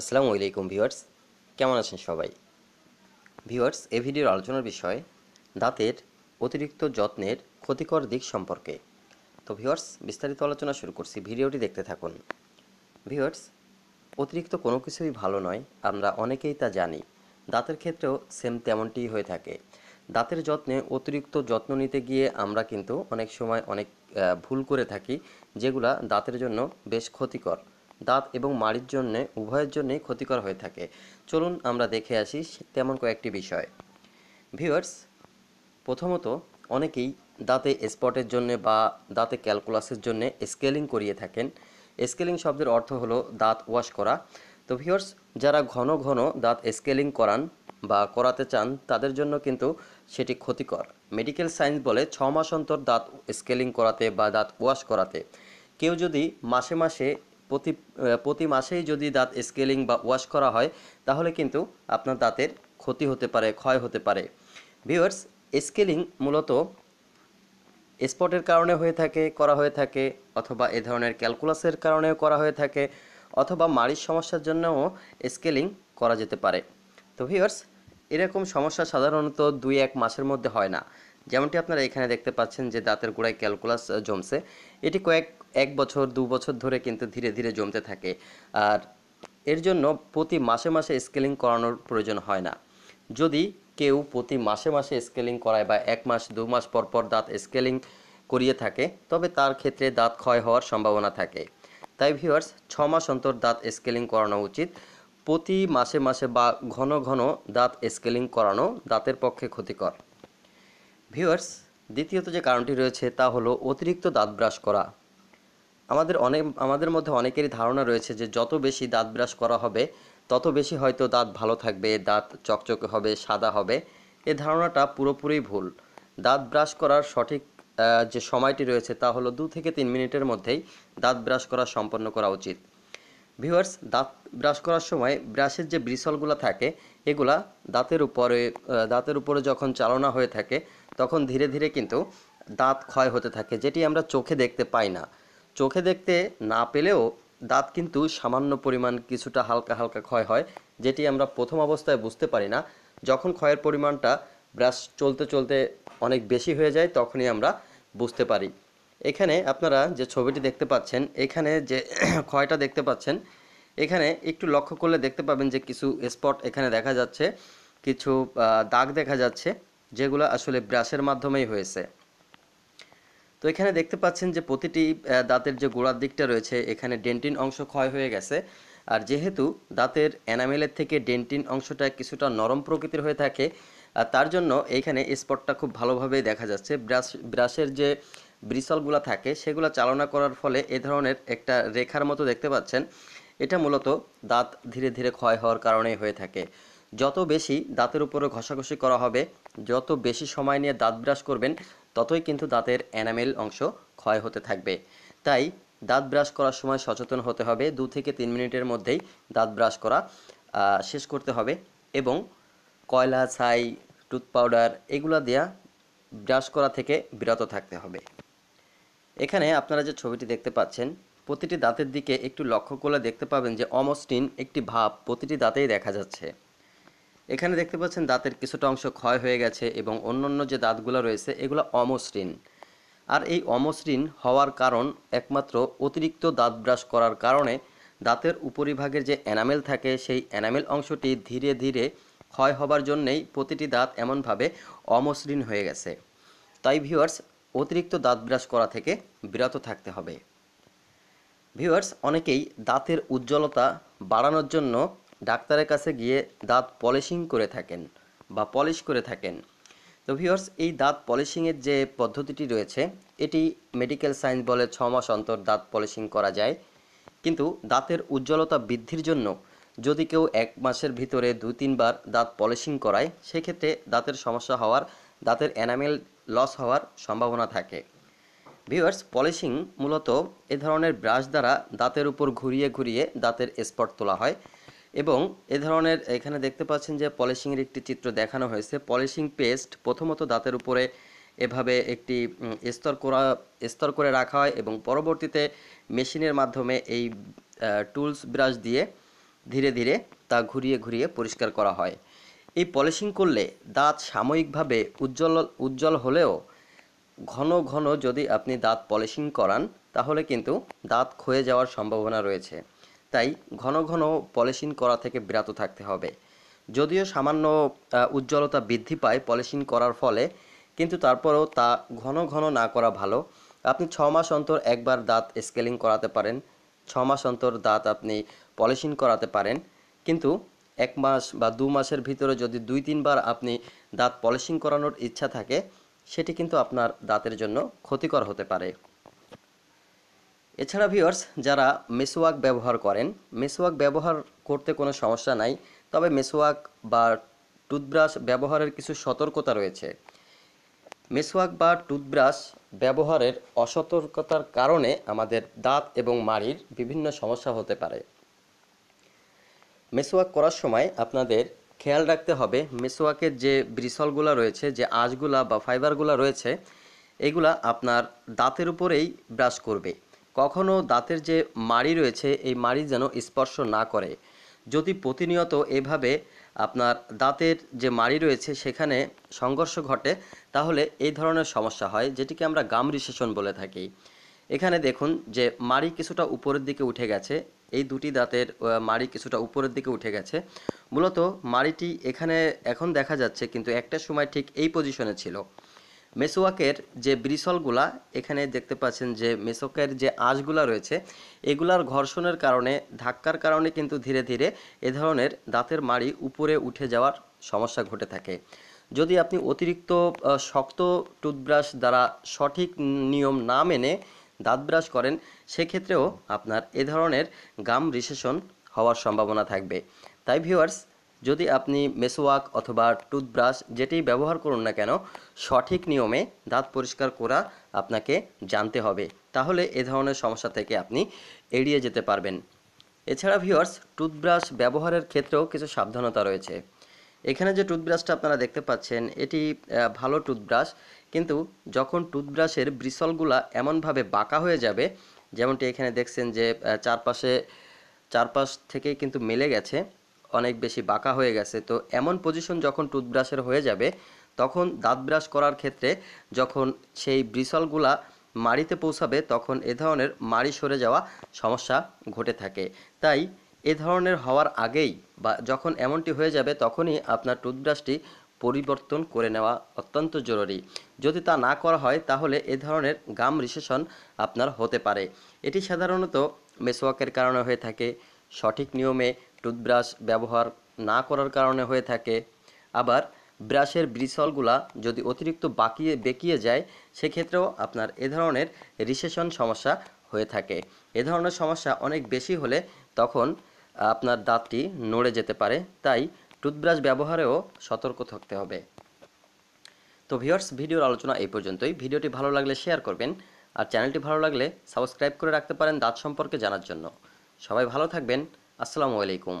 আসসালামু আলাইকুম ভিউয়ার্স কেমন আছেন সবাই ভিউয়ার্স এ ভিডিওর আলোচনার বিষয় দাঁতের অতিরিক্ত যত্নের ক্ষতিকর দিক সম্পর্কে তো ভিউয়ার্স বিস্তারিত আলোচনা শুরু করছি ভিডিওটি দেখতে থাকুন ভিউয়ার্স অতিরিক্ত কোনো কিছুই ভালো নয় আমরা অনেকেই তা জানি দাঁতের ক্ষেত্রেও সেম তেমনটি হয়ে থাকে দাঁতের যত্নে অতিরিক্ত যত্ন নিতে গিয়ে আমরা কিন্তু অনেক সময় অনেক ভুল করে থাকি যেগুলা দাঁতের জন্য বেশ ক্ষতিকর দাঁত এবং মাড়ির জন্য উভয়ের জন্যই ক্ষতিকর হয়ে থাকে চলুন আমরা দেখে আসি তেমন কয়েকটি বিষয় ভিউয়ার্স প্রথমত অনেকেই দাঁতে স্পটের জন্য বা দাঁতে ক্যালকুলাসের জন্য স্কেলিং করিয়ে থাকেন স্কেলিং শব্দের অর্থ হলো দাঁত ওয়াশ করা তো ভিউয়ার্স যারা ঘন ঘন দাঁত স্কেলিং করান বা করাতে চান তাদের জন্য কিন্তু সেটি ক্ষতিকর মেডিকেল সায়েন্স বলে ছ মাস অন্তর দাঁত স্কেলিং করাতে বা দাঁত ওয়াশ করাতে কেউ যদি মাসে মাসে প্রতি প্রতি মাসেই যদি দাঁত স্কেলিং বা ওয়াশ করা হয় তাহলে কিন্তু আপনার দাঁতের ক্ষতি হতে পারে ক্ষয় হতে পারে ভিউয়ার্স স্কেলিং মূলত স্পটের কারণে হয়ে থাকে করা হয়ে থাকে অথবা এ ধরনের ক্যালকুলাসের কারণেও করা হয়ে থাকে অথবা মাড়ির সমস্যার জন্যও স্কেলিং করা যেতে পারে তো ভিউয়ার্স এরকম সমস্যা সাধারণত দুই এক মাসের মধ্যে হয় না যেমনটি আপনারা এখানে দেখতে পাচ্ছেন যে দাঁতের গোড়ায় ক্যালকুলাস জমছে এটি কয়েক এক বছর দু বছর ধরে কিন্তু ধীরে ধীরে জমতে থাকে আর এর জন্য প্রতি মাসে মাসে স্কেলিং করানোর প্রয়োজন হয় না যদি কেউ প্রতি মাসে মাসে স্কেলিং করায় বা এক মাস দু মাস পর পর দাঁত স্কেলিং করিয়ে থাকে তবে তার ক্ষেত্রে দাঁত ক্ষয় হওয়ার সম্ভাবনা থাকে তাই ভিউয়ার্স ছ মাস অন্তর দাঁত স্কেলিং করানো উচিত প্রতি মাসে মাসে বা ঘন ঘন দাঁত স্কেলিং করানো দাঁতের পক্ষে ক্ষতিকর ভিউয়ার্স দ্বিতীয়ত যে কারণটি রয়েছে তা হলো অতিরিক্ত দাঁত ব্রাশ করা আমাদের অনেক আমাদের মধ্যে অনেকেরই ধারণা রয়েছে যে যত বেশি দাঁত ব্রাশ করা হবে তত বেশি হয়তো দাঁত ভালো থাকবে দাঁত চকচকে হবে সাদা হবে এ ধারণাটা পুরোপুরি ভুল দাঁত ব্রাশ করার সঠিক যে সময়টি রয়েছে তা হলো দু থেকে তিন মিনিটের মধ্যেই দাঁত ব্রাশ করা সম্পন্ন করা উচিত ভিউয়ার্স দাঁত ব্রাশ করার সময় ব্রাশের যে ব্রিসলগুলো থাকে এগুলা দাঁতের উপরে দাঁতের উপরে যখন চালনা হয়ে থাকে তখন ধীরে ধীরে কিন্তু দাঁত ক্ষয় হতে থাকে যেটি আমরা চোখে দেখতে পাই না চোখে দেখতে না পেলেও দাঁত কিন্তু সামান্য পরিমাণ কিছুটা হালকা হালকা ক্ষয় হয় যেটি আমরা প্রথম অবস্থায় বুঝতে পারি না যখন ক্ষয়ের পরিমাণটা ব্রাশ চলতে চলতে অনেক বেশি হয়ে যায় তখনই আমরা বুঝতে পারি এখানে আপনারা যে ছবিটি দেখতে পাচ্ছেন এখানে যে ক্ষয়টা দেখতে পাচ্ছেন এখানে একটু লক্ষ্য করলে দেখতে পাবেন যে কিছু স্পট এখানে দেখা যাচ্ছে কিছু দাগ দেখা যাচ্ছে যেগুলো আসলে ব্রাশের মাধ্যমেই হয়েছে তো এখানে দেখতে পাচ্ছেন যে প্রতিটি দাঁতের যে গোড়ার দিকটা রয়েছে এখানে ডেন্টিন অংশ ক্ষয় হয়ে গেছে আর যেহেতু দাঁতের এনামেলের থেকে ডেন্টিন অংশটা কিছুটা নরম প্রকৃতির হয়ে থাকে আর তার জন্য এইখানে স্পটটা খুব ভালোভাবেই দেখা যাচ্ছে ব্রাশ ব্রাশের যে ব্রিসলগুলো থাকে সেগুলো চালনা করার ফলে এ ধরনের একটা রেখার মতো দেখতে পাচ্ছেন এটা মূলত দাঁত ধীরে ধীরে ক্ষয় হওয়ার কারণেই হয়ে থাকে যত বেশি দাঁতের উপরে ঘষাঘষি করা হবে যত বেশি সময় নিয়ে দাঁত ব্রাশ করবেন ততই কিন্তু দাঁতের এনামেল অংশ ক্ষয় হতে থাকবে তাই দাঁত ব্রাশ করার সময় সচেতন হতে হবে দু থেকে তিন মিনিটের মধ্যেই দাঁত ব্রাশ করা শেষ করতে হবে এবং কয়লা ছাই টুথ পাউডার এগুলা দেয়া ব্রাশ করা থেকে বিরত থাকতে হবে এখানে আপনারা যে ছবিটি দেখতে পাচ্ছেন প্রতিটি দাঁতের দিকে একটু লক্ষ্য করলে দেখতে পাবেন যে অমস্টিন একটি ভাব প্রতিটি দাঁতেই দেখা যাচ্ছে এখানে দেখতে পাচ্ছেন দাঁতের কিছুটা অংশ ক্ষয় হয়ে গেছে এবং অন্যান্য যে দাঁতগুলো রয়েছে এগুলো অমসৃণ আর এই অমসৃণ হওয়ার কারণ একমাত্র অতিরিক্ত দাঁত ব্রাশ করার কারণে দাঁতের উপরিভাগের যে এনামেল থাকে সেই এনামেল অংশটি ধীরে ধীরে ক্ষয় হবার জন্যেই প্রতিটি দাঁত এমনভাবে অমসৃণ হয়ে গেছে তাই ভিউয়ার্স অতিরিক্ত দাঁত ব্রাশ করা থেকে বিরত থাকতে হবে ভিউয়ার্স অনেকেই দাঁতের উজ্জ্বলতা বাড়ানোর জন্য ডাক্তারের কাছে গিয়ে দাঁত পলিশিং করে থাকেন বা পলিশ করে থাকেন তো ভিওর্স এই দাঁত পলিশিংয়ের যে পদ্ধতিটি রয়েছে এটি মেডিকেল সায়েন্স বলে ছ মাস অন্তর দাঁত পলিশিং করা যায় কিন্তু দাঁতের উজ্জ্বলতা বৃদ্ধির জন্য যদি কেউ এক মাসের ভিতরে দু তিনবার দাঁত পলিশিং করায় সেক্ষেত্রে দাঁতের সমস্যা হওয়ার দাঁতের এনামেল লস হওয়ার সম্ভাবনা থাকে ভিউয়ার্স পলিশিং মূলত এ ধরনের ব্রাশ দ্বারা দাঁতের উপর ঘুরিয়ে ঘুরিয়ে দাঁতের স্পট তোলা হয় এবং এ ধরনের এখানে দেখতে পাচ্ছেন যে পলিশিংয়ের একটি চিত্র দেখানো হয়েছে পলিশিং পেস্ট প্রথমত দাঁতের উপরে এভাবে একটি স্তর করা স্তর করে রাখা হয় এবং পরবর্তীতে মেশিনের মাধ্যমে এই টুলস ব্রাশ দিয়ে ধীরে ধীরে তা ঘুরিয়ে ঘুরিয়ে পরিষ্কার করা হয় এই পলিশিং করলে দাঁত সাময়িকভাবে উজ্জ্বল উজ্জ্বল হলেও ঘন ঘন যদি আপনি দাঁত পলিশিং করান তাহলে কিন্তু দাঁত ক্ষয়ে যাওয়ার সম্ভাবনা রয়েছে তাই ঘন ঘন পলিশিং করা থেকে বিরত থাকতে হবে যদিও সামান্য উজ্জ্বলতা বৃদ্ধি পায় পলিশিং করার ফলে কিন্তু তারপরেও তা ঘন ঘন না করা ভালো আপনি ছ মাস অন্তর একবার দাঁত স্কেলিং করাতে পারেন ছ মাস অন্তর দাঁত আপনি পলিশিং করাতে পারেন কিন্তু এক মাস বা দু মাসের ভিতরে যদি দুই তিনবার আপনি দাঁত পলিশিং করানোর ইচ্ছা থাকে সেটি কিন্তু আপনার দাঁতের জন্য ক্ষতিকর হতে পারে এছাড়া ভিওর্স যারা মেসওয়াক ব্যবহার করেন মেসওয়াক ব্যবহার করতে কোনো সমস্যা নাই তবে মেসওয়াক বা টুথব্রাশ ব্যবহারের কিছু সতর্কতা রয়েছে মেসওয়াক বা টুথব্রাশ ব্যবহারের অসতর্কতার কারণে আমাদের দাঁত এবং মাড়ির বিভিন্ন সমস্যা হতে পারে মেসওয়াক করার সময় আপনাদের খেয়াল রাখতে হবে মেসোয়াকের যে ব্রিসলগুলো রয়েছে যে আঁশগুলা বা ফাইবারগুলো রয়েছে এগুলা আপনার দাঁতের উপরেই ব্রাশ করবে কখনও দাঁতের যে মাড়ি রয়েছে এই মাড়ি যেন স্পর্শ না করে যদি প্রতিনিয়ত এভাবে আপনার দাঁতের যে মাড়ি রয়েছে সেখানে সংঘর্ষ ঘটে তাহলে এই ধরনের সমস্যা হয় যেটিকে আমরা গাম রিসেশন বলে থাকি এখানে দেখুন যে মাড়ি কিছুটা উপরের দিকে উঠে গেছে এই দুটি দাঁতের মাড়ি কিছুটা উপরের দিকে উঠে গেছে মূলত মাড়িটি এখানে এখন দেখা যাচ্ছে কিন্তু একটা সময় ঠিক এই পজিশনে ছিল মেসোয়াকের যে ব্রিসলগুলা এখানে দেখতে পাচ্ছেন যে মেসোকের যে আঁশগুলা রয়েছে এগুলার ঘর্ষণের কারণে ধাক্কার কারণে কিন্তু ধীরে ধীরে এ ধরনের দাঁতের মাড়ি উপরে উঠে যাওয়ার সমস্যা ঘটে থাকে যদি আপনি অতিরিক্ত শক্ত টুথব্রাশ দ্বারা সঠিক নিয়ম না মেনে দাঁত ব্রাশ করেন সেক্ষেত্রেও আপনার এ ধরনের গাম রিসেশন হওয়ার সম্ভাবনা থাকবে তাই ভিউয়ার্স যদি আপনি মেসোয়াক অথবা টুথব্রাশ যেটি ব্যবহার করুন না কেন সঠিক নিয়মে দাঁত পরিষ্কার করা আপনাকে জানতে হবে তাহলে এ ধরনের সমস্যা থেকে আপনি এড়িয়ে যেতে পারবেন এছাড়া ভিওয়ার্স টুথব্রাশ ব্যবহারের ক্ষেত্রেও কিছু সাবধানতা রয়েছে এখানে যে টুথব্রাশটা আপনারা দেখতে পাচ্ছেন এটি ভালো টুথব্রাশ কিন্তু যখন টুথব্রাশের ব্রিসলগুলো এমনভাবে বাঁকা হয়ে যাবে যেমনটি এখানে দেখছেন যে চারপাশে চারপাশ থেকে কিন্তু মেলে গেছে অনেক বেশি বাঁকা হয়ে গেছে তো এমন পজিশন যখন টুথব্রাশের হয়ে যাবে তখন দাঁত ব্রাশ করার ক্ষেত্রে যখন সেই ব্রিসলগুলা মাড়িতে পৌঁছাবে তখন এ ধরনের মাড়ি সরে যাওয়া সমস্যা ঘটে থাকে তাই এ ধরনের হওয়ার আগেই বা যখন এমনটি হয়ে যাবে তখনই আপনার টুথব্রাশটি পরিবর্তন করে নেওয়া অত্যন্ত জরুরি যদি তা না করা হয় তাহলে এ ধরনের গাম রিসেশন আপনার হতে পারে এটি সাধারণত মেসওয়াকের কারণে হয়ে থাকে সঠিক নিয়মে টুথব্রাশ ব্যবহার না করার কারণে হয়ে থাকে আবার ব্রাশের ব্রিসলগুলা যদি অতিরিক্ত বাকিয়ে বেঁকিয়ে যায় সেক্ষেত্রেও আপনার এ ধরনের রিসেশন সমস্যা হয়ে থাকে এ ধরনের সমস্যা অনেক বেশি হলে তখন আপনার দাঁতটি নড়ে যেতে পারে তাই টুথব্রাশ ব্যবহারেও সতর্ক থাকতে হবে তো ভিওয়ার্স ভিডিওর আলোচনা এই পর্যন্তই ভিডিওটি ভালো লাগলে শেয়ার করবেন আর চ্যানেলটি ভালো লাগলে সাবস্ক্রাইব করে রাখতে পারেন দাঁত সম্পর্কে জানার জন্য সবাই ভালো থাকবেন আসসালামু আলাইকুম